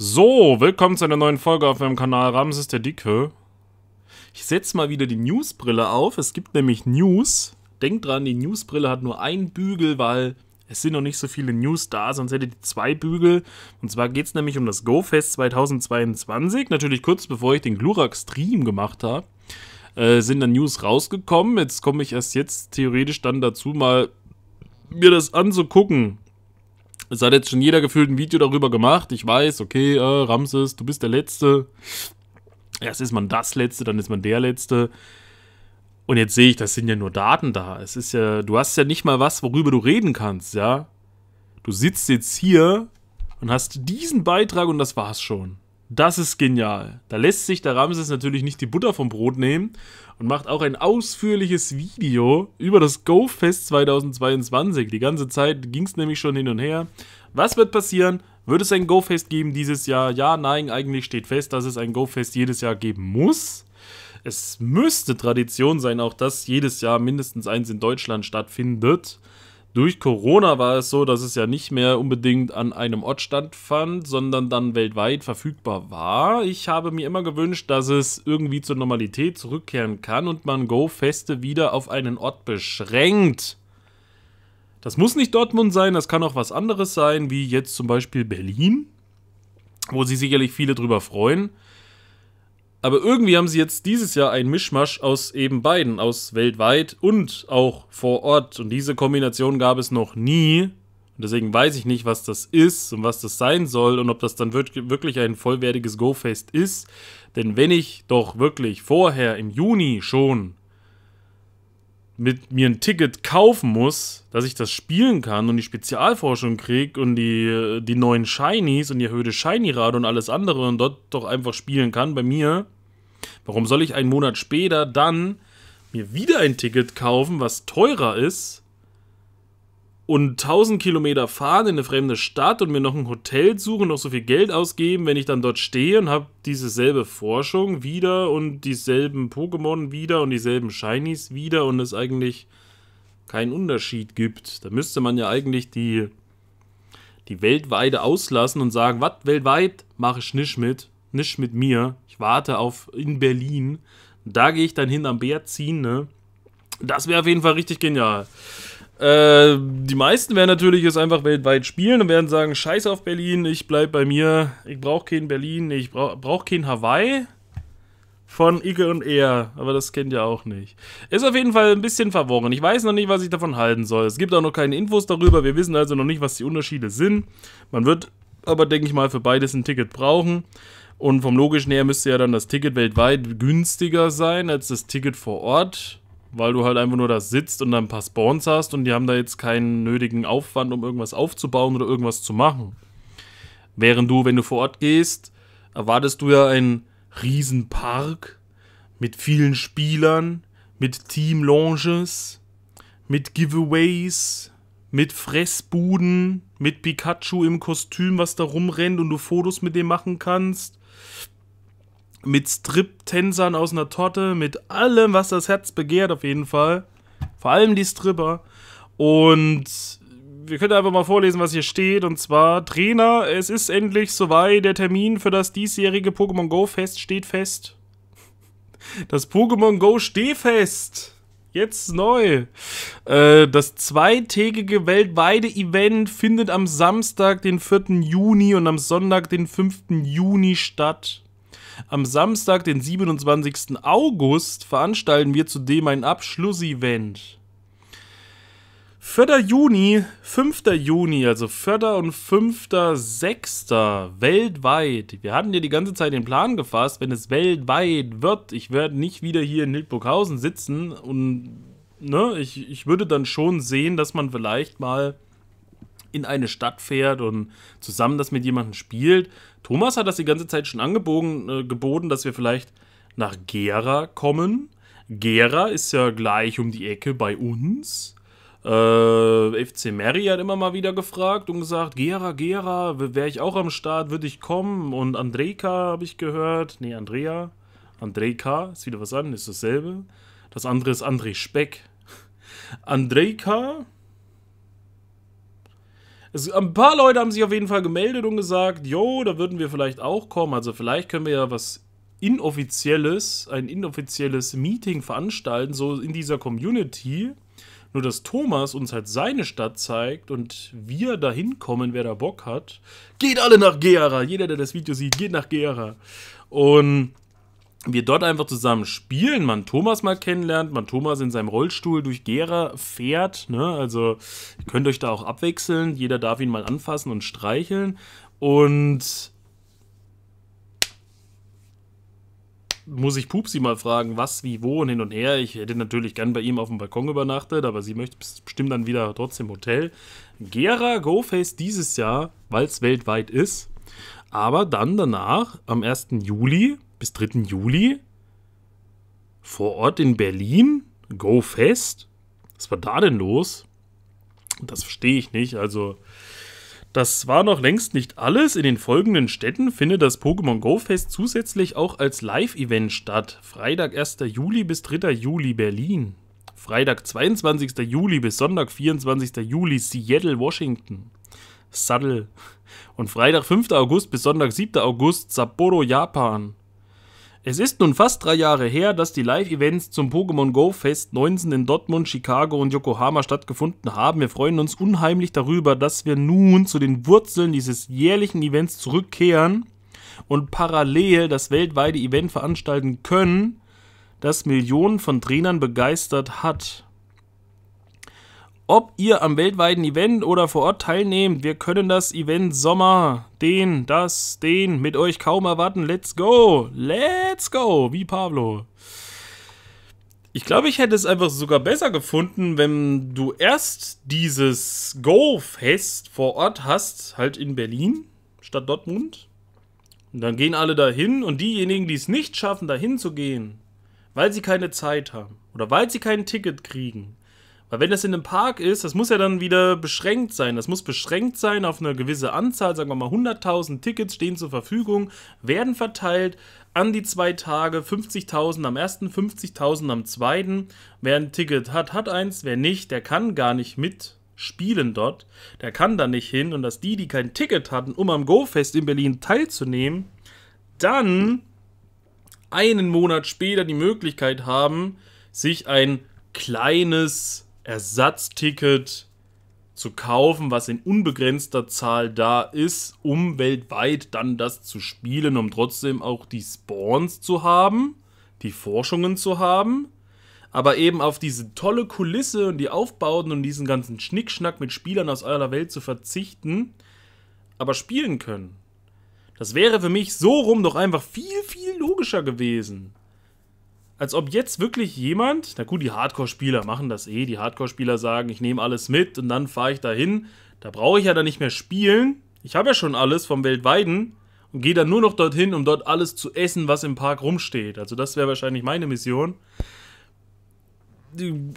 So, willkommen zu einer neuen Folge auf meinem Kanal Ramses der Dicke. Ich setze mal wieder die Newsbrille auf. Es gibt nämlich News. Denkt dran, die Newsbrille hat nur einen Bügel, weil es sind noch nicht so viele News da, sonst hätte die zwei Bügel. Und zwar geht es nämlich um das GoFest 2022. Natürlich kurz bevor ich den Glurak-Stream gemacht habe, äh, sind dann News rausgekommen. Jetzt komme ich erst jetzt theoretisch dann dazu, mal mir das anzugucken. Es hat jetzt schon jeder gefühlt ein Video darüber gemacht. Ich weiß, okay, äh, Ramses, du bist der Letzte. Erst ist man das Letzte, dann ist man der Letzte. Und jetzt sehe ich, das sind ja nur Daten da. Es ist ja, du hast ja nicht mal was, worüber du reden kannst, ja. Du sitzt jetzt hier und hast diesen Beitrag und das war's schon. Das ist genial. Da lässt sich der Ramses natürlich nicht die Butter vom Brot nehmen und macht auch ein ausführliches Video über das Go-Fest 2022. Die ganze Zeit ging es nämlich schon hin und her. Was wird passieren? Wird es ein Go-Fest geben dieses Jahr? Ja, nein, eigentlich steht fest, dass es ein Go-Fest jedes Jahr geben muss. Es müsste Tradition sein, auch dass jedes Jahr mindestens eins in Deutschland stattfindet durch Corona war es so, dass es ja nicht mehr unbedingt an einem Ort stattfand, sondern dann weltweit verfügbar war. Ich habe mir immer gewünscht, dass es irgendwie zur Normalität zurückkehren kann und man Go-Feste wieder auf einen Ort beschränkt. Das muss nicht Dortmund sein, das kann auch was anderes sein, wie jetzt zum Beispiel Berlin, wo sich sicherlich viele drüber freuen. Aber irgendwie haben sie jetzt dieses Jahr einen Mischmasch aus eben beiden, aus weltweit und auch vor Ort. Und diese Kombination gab es noch nie. Und deswegen weiß ich nicht, was das ist und was das sein soll und ob das dann wirklich ein vollwertiges Go-Fest ist. Denn wenn ich doch wirklich vorher im Juni schon mit mir ein Ticket kaufen muss, dass ich das spielen kann und die Spezialforschung kriege und die, die neuen Shinies und die erhöhte Shiny-Rate und alles andere und dort doch einfach spielen kann bei mir, warum soll ich einen Monat später dann mir wieder ein Ticket kaufen, was teurer ist und 1000 Kilometer fahren in eine fremde Stadt und mir noch ein Hotel suchen, noch so viel Geld ausgeben, wenn ich dann dort stehe und habe dieselbe Forschung wieder und dieselben Pokémon wieder und dieselben Shinies wieder und es eigentlich keinen Unterschied gibt. Da müsste man ja eigentlich die, die weltweite auslassen und sagen, was weltweit mache ich nicht mit, nicht mit mir. Ich warte auf in Berlin. Da gehe ich dann hin am Bär ziehen, ne? Das wäre auf jeden Fall richtig genial. Äh, die meisten werden natürlich jetzt einfach weltweit spielen und werden sagen, scheiß auf Berlin, ich bleib bei mir, ich brauch kein Berlin, ich brauche brauch kein Hawaii von Ike und Er, aber das kennt ihr auch nicht. Ist auf jeden Fall ein bisschen verworren. Ich weiß noch nicht, was ich davon halten soll. Es gibt auch noch keine Infos darüber. Wir wissen also noch nicht, was die Unterschiede sind. Man wird aber, denke ich mal, für beides ein Ticket brauchen. Und vom logischen her müsste ja dann das Ticket weltweit günstiger sein als das Ticket vor Ort weil du halt einfach nur da sitzt und dann ein paar Spawns hast und die haben da jetzt keinen nötigen Aufwand, um irgendwas aufzubauen oder irgendwas zu machen. Während du, wenn du vor Ort gehst, erwartest du ja einen riesen Park mit vielen Spielern, mit Team-Launches, mit Giveaways, mit Fressbuden, mit Pikachu im Kostüm, was da rumrennt und du Fotos mit dem machen kannst mit Strip-Tänzern aus einer Torte, mit allem, was das Herz begehrt, auf jeden Fall. Vor allem die Stripper. Und wir können einfach mal vorlesen, was hier steht. Und zwar, Trainer, es ist endlich soweit. Der Termin für das diesjährige Pokémon Go Fest steht fest. Das Pokémon Go Stehfest. Jetzt neu. Äh, das zweitägige weltweite Event findet am Samstag, den 4. Juni und am Sonntag, den 5. Juni statt. Am Samstag, den 27. August, veranstalten wir zudem ein Abschlussevent. 4. Juni, 5. Juni, also 4. und 5. 6. weltweit. Wir hatten ja die ganze Zeit den Plan gefasst, wenn es weltweit wird, ich werde nicht wieder hier in Hildburghausen sitzen und ne, ich, ich würde dann schon sehen, dass man vielleicht mal in eine Stadt fährt und zusammen das mit jemandem spielt. Thomas hat das die ganze Zeit schon angeboten, äh, geboten, dass wir vielleicht nach Gera kommen. Gera ist ja gleich um die Ecke bei uns. Äh, FC Mary hat immer mal wieder gefragt und gesagt, Gera, Gera, wäre ich auch am Start, würde ich kommen. Und Andreka habe ich gehört. Nee, Andrea. Andreka, ist wieder was an, ist dasselbe. Das andere ist André Speck. Andreka es, ein paar Leute haben sich auf jeden Fall gemeldet und gesagt, jo, da würden wir vielleicht auch kommen. Also vielleicht können wir ja was inoffizielles, ein inoffizielles Meeting veranstalten, so in dieser Community. Nur dass Thomas uns halt seine Stadt zeigt und wir dahin kommen, wer da Bock hat. Geht alle nach Gera. Jeder, der das Video sieht, geht nach Gera. Und wir dort einfach zusammen spielen, man Thomas mal kennenlernt, man Thomas in seinem Rollstuhl durch Gera fährt, ne? also ihr könnt euch da auch abwechseln, jeder darf ihn mal anfassen und streicheln und muss ich Pupsi mal fragen, was, wie, wo und hin und her. Ich hätte natürlich gern bei ihm auf dem Balkon übernachtet, aber sie möchte bestimmt dann wieder trotzdem Hotel. Gera GoFace dieses Jahr, weil es weltweit ist. Aber dann danach, am 1. Juli, bis 3. Juli vor Ort in Berlin. Go Fest? Was war da denn los? Das verstehe ich nicht. Also, das war noch längst nicht alles. In den folgenden Städten findet das Pokémon Go Fest zusätzlich auch als Live-Event statt. Freitag 1. Juli bis 3. Juli Berlin. Freitag 22. Juli bis Sonntag 24. Juli Seattle, Washington. Saddle. Und Freitag 5. August bis Sonntag 7. August Sapporo, Japan. Es ist nun fast drei Jahre her, dass die Live-Events zum Pokémon Go Fest 19 in Dortmund, Chicago und Yokohama stattgefunden haben. Wir freuen uns unheimlich darüber, dass wir nun zu den Wurzeln dieses jährlichen Events zurückkehren und parallel das weltweite Event veranstalten können, das Millionen von Trainern begeistert hat ob ihr am weltweiten Event oder vor Ort teilnehmt. Wir können das Event Sommer, den, das, den mit euch kaum erwarten. Let's go! Let's go! Wie Pablo. Ich glaube, ich hätte es einfach sogar besser gefunden, wenn du erst dieses Go-Fest vor Ort hast, halt in Berlin statt Dortmund. Und dann gehen alle dahin und diejenigen, die es nicht schaffen, dahin zu gehen, weil sie keine Zeit haben oder weil sie kein Ticket kriegen, weil wenn das in einem Park ist, das muss ja dann wieder beschränkt sein. Das muss beschränkt sein auf eine gewisse Anzahl, sagen wir mal 100.000 Tickets stehen zur Verfügung, werden verteilt an die zwei Tage, 50.000 am ersten, 50.000 am zweiten. Wer ein Ticket hat, hat eins, wer nicht, der kann gar nicht mitspielen dort, der kann da nicht hin und dass die, die kein Ticket hatten, um am Go-Fest in Berlin teilzunehmen, dann einen Monat später die Möglichkeit haben, sich ein kleines Ersatzticket zu kaufen, was in unbegrenzter Zahl da ist, um weltweit dann das zu spielen, um trotzdem auch die Spawns zu haben, die Forschungen zu haben, aber eben auf diese tolle Kulisse und die Aufbauten und diesen ganzen Schnickschnack mit Spielern aus aller Welt zu verzichten, aber spielen können. Das wäre für mich so rum doch einfach viel, viel logischer gewesen als ob jetzt wirklich jemand, na gut, die Hardcore-Spieler machen das eh, die Hardcore-Spieler sagen, ich nehme alles mit und dann fahre ich dahin. Da brauche ich ja dann nicht mehr spielen. Ich habe ja schon alles vom Weltweiten und gehe dann nur noch dorthin, um dort alles zu essen, was im Park rumsteht. Also das wäre wahrscheinlich meine Mission.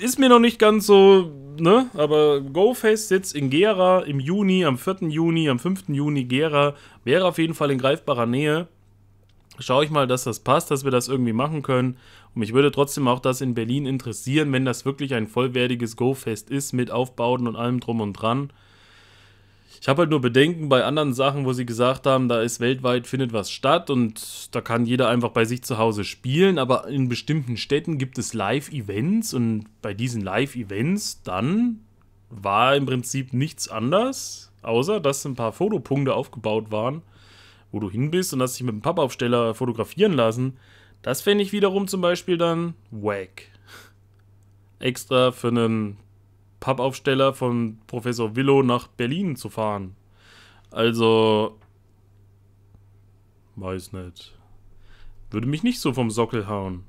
Ist mir noch nicht ganz so, ne? Aber GoFest sitzt in Gera im Juni, am 4. Juni, am 5. Juni Gera wäre auf jeden Fall in greifbarer Nähe schaue ich mal, dass das passt, dass wir das irgendwie machen können. Und mich würde trotzdem auch das in Berlin interessieren, wenn das wirklich ein vollwertiges Go-Fest ist mit Aufbauten und allem drum und dran. Ich habe halt nur Bedenken bei anderen Sachen, wo sie gesagt haben, da ist weltweit findet was statt und da kann jeder einfach bei sich zu Hause spielen, aber in bestimmten Städten gibt es Live-Events und bei diesen Live-Events dann war im Prinzip nichts anders, außer dass ein paar Fotopunkte aufgebaut waren wo du hin bist und hast dich mit dem Pappaufsteller fotografieren lassen, das fände ich wiederum zum Beispiel dann wack. Extra für einen Pappaufsteller von Professor Willow nach Berlin zu fahren. Also, weiß nicht. Würde mich nicht so vom Sockel hauen.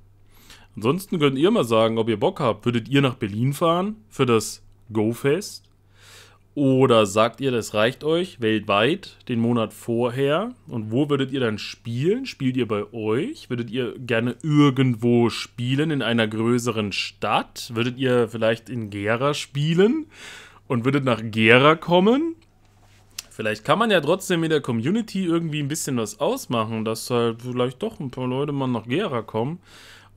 Ansonsten könnt ihr mal sagen, ob ihr Bock habt. Würdet ihr nach Berlin fahren für das Go-Fest? Oder sagt ihr, das reicht euch weltweit den Monat vorher? Und wo würdet ihr dann spielen? Spielt ihr bei euch? Würdet ihr gerne irgendwo spielen in einer größeren Stadt? Würdet ihr vielleicht in Gera spielen? Und würdet nach Gera kommen? Vielleicht kann man ja trotzdem mit der Community irgendwie ein bisschen was ausmachen, dass halt vielleicht doch ein paar Leute mal nach Gera kommen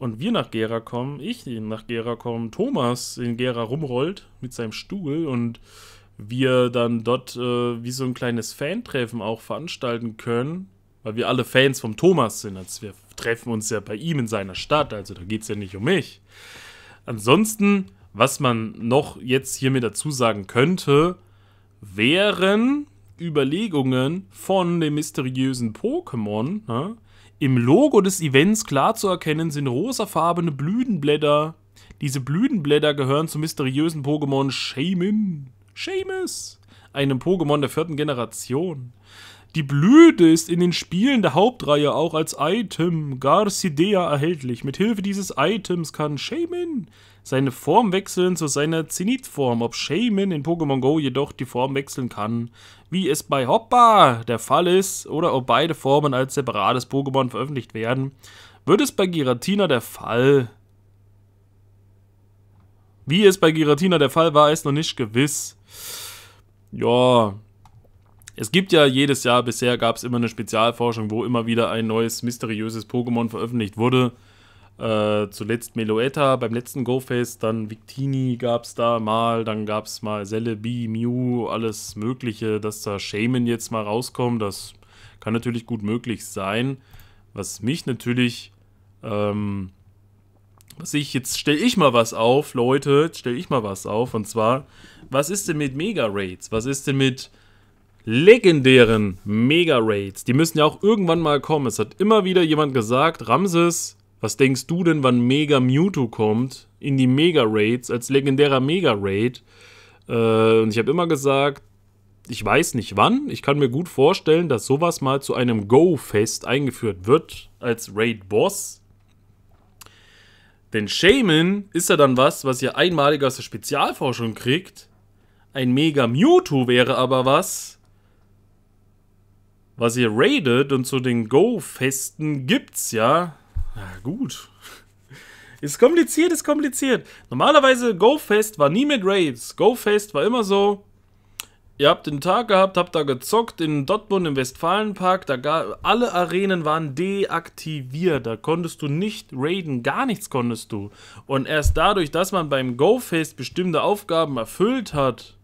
und wir nach Gera kommen, ich nach Gera kommen, Thomas in Gera rumrollt mit seinem Stuhl und wir dann dort äh, wie so ein kleines Fantreffen auch veranstalten können, weil wir alle Fans vom Thomas sind. Also wir treffen uns ja bei ihm in seiner Stadt, also da geht es ja nicht um mich. Ansonsten, was man noch jetzt hiermit dazu sagen könnte, wären Überlegungen von dem mysteriösen Pokémon. Ne? Im Logo des Events klar zu erkennen sind rosafarbene Blütenblätter. Diese Blütenblätter gehören zum mysteriösen Pokémon Shaman. Seamus, einem Pokémon der vierten Generation. Die Blüte ist in den Spielen der Hauptreihe auch als Item Garcidea erhältlich. Mit Hilfe dieses Items kann Shaman seine Form wechseln zu seiner Zenitform. Ob Shaman in Pokémon Go jedoch die Form wechseln kann, wie es bei Hoppa der Fall ist, oder ob beide Formen als separates Pokémon veröffentlicht werden, wird es bei Giratina der Fall. Wie es bei Giratina der Fall war, ist noch nicht gewiss ja, es gibt ja jedes Jahr, bisher gab es immer eine Spezialforschung, wo immer wieder ein neues mysteriöses Pokémon veröffentlicht wurde. Äh, zuletzt Meloetta beim letzten go GoFest, dann Victini gab es da mal, dann gab es mal Celebi, Mew, alles Mögliche, dass da Shaman jetzt mal rauskommt, das kann natürlich gut möglich sein. Was mich natürlich ähm, sich, jetzt stelle ich mal was auf, Leute, stelle ich mal was auf. Und zwar, was ist denn mit Mega-Raids? Was ist denn mit legendären Mega-Raids? Die müssen ja auch irgendwann mal kommen. Es hat immer wieder jemand gesagt, Ramses, was denkst du denn, wann Mega Mewtwo kommt in die Mega-Raids als legendärer Mega-Raid? Äh, und ich habe immer gesagt, ich weiß nicht wann. Ich kann mir gut vorstellen, dass sowas mal zu einem Go-Fest eingeführt wird als Raid-Boss denn Shaman ist ja dann was, was ihr einmalig aus der Spezialforschung kriegt. Ein Mega Mewtwo wäre aber was, was ihr raidet und zu den Go-Festen gibt's, ja. Na gut. Ist kompliziert, ist kompliziert. Normalerweise Go-Fest war nie mit Raids. Go-Fest war immer so, Ihr habt den Tag gehabt, habt da gezockt in Dortmund im Westfalenpark. Da gar, alle Arenen waren deaktiviert. Da konntest du nicht raiden, gar nichts konntest du. Und erst dadurch, dass man beim GoFest bestimmte Aufgaben erfüllt hat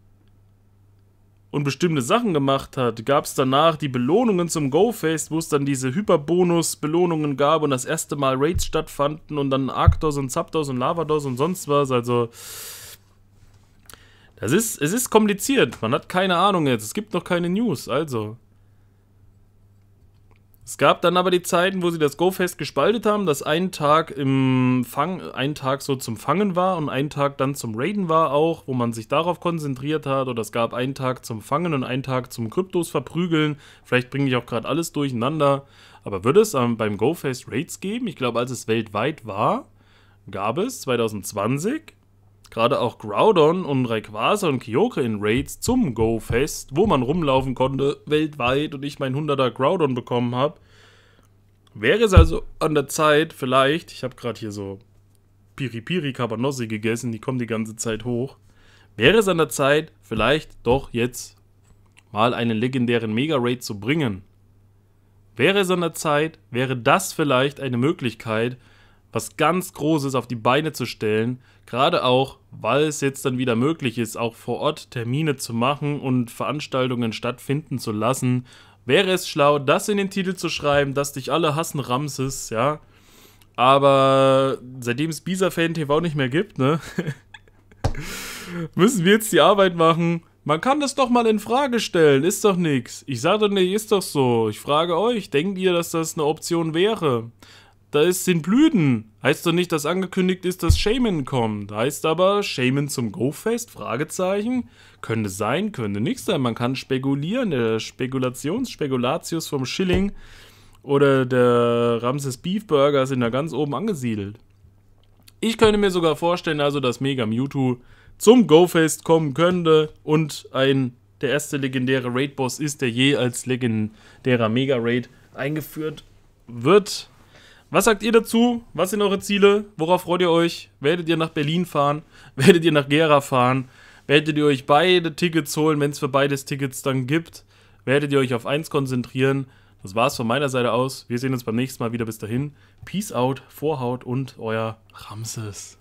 und bestimmte Sachen gemacht hat, gab es danach die Belohnungen zum GoFest, wo es dann diese Hyperbonus-Belohnungen gab und das erste Mal Raids stattfanden und dann Arctos und Zapdos und Lavados und sonst was. Also. Das ist, es ist kompliziert. Man hat keine Ahnung jetzt. Es gibt noch keine News, also. Es gab dann aber die Zeiten, wo sie das Go-Fest gespaltet haben, dass ein Tag im Fang, ein Tag so zum Fangen war und ein Tag dann zum Raiden war auch, wo man sich darauf konzentriert hat. Oder es gab einen Tag zum Fangen und einen Tag zum Kryptos verprügeln. Vielleicht bringe ich auch gerade alles durcheinander. Aber würde es ähm, beim Go-Fest Raids geben? Ich glaube, als es weltweit war, gab es 2020 gerade auch Groudon und Rayquaza und Kyoko in Raids zum Go-Fest, wo man rumlaufen konnte weltweit und ich mein 100er Groudon bekommen habe, wäre es also an der Zeit vielleicht, ich habe gerade hier so Piripiri Cabanossi gegessen, die kommen die ganze Zeit hoch, wäre es an der Zeit vielleicht doch jetzt mal einen legendären Mega-Raid zu bringen. Wäre es an der Zeit, wäre das vielleicht eine Möglichkeit, was ganz Großes auf die Beine zu stellen, gerade auch, weil es jetzt dann wieder möglich ist, auch vor Ort Termine zu machen und Veranstaltungen stattfinden zu lassen, wäre es schlau, das in den Titel zu schreiben, dass dich alle hassen Ramses, ja. Aber seitdem es Bisa-Fan TV nicht mehr gibt, ne, müssen wir jetzt die Arbeit machen. Man kann das doch mal in Frage stellen, ist doch nichts. Ich sage doch, nee, ist doch so. Ich frage euch, denkt ihr, dass das eine Option wäre? Da ist, sind Blüten. Heißt doch nicht, dass angekündigt ist, dass Shaman kommt. Heißt aber Shaman zum Go-Fest? Fragezeichen. Könnte sein, könnte nicht sein. Man kann spekulieren. Der Spekulations, Spekulatius vom Schilling oder der Ramses Beef Burger sind da ganz oben angesiedelt. Ich könnte mir sogar vorstellen, also, dass Mega Mewtwo zum Go-Fest kommen könnte und ein der erste legendäre Raid-Boss ist, der je als legendärer Mega-Raid eingeführt wird. Was sagt ihr dazu? Was sind eure Ziele? Worauf freut ihr euch? Werdet ihr nach Berlin fahren? Werdet ihr nach Gera fahren? Werdet ihr euch beide Tickets holen, wenn es für beides Tickets dann gibt? Werdet ihr euch auf eins konzentrieren? Das war es von meiner Seite aus. Wir sehen uns beim nächsten Mal wieder. Bis dahin. Peace out, Vorhaut und euer Ramses.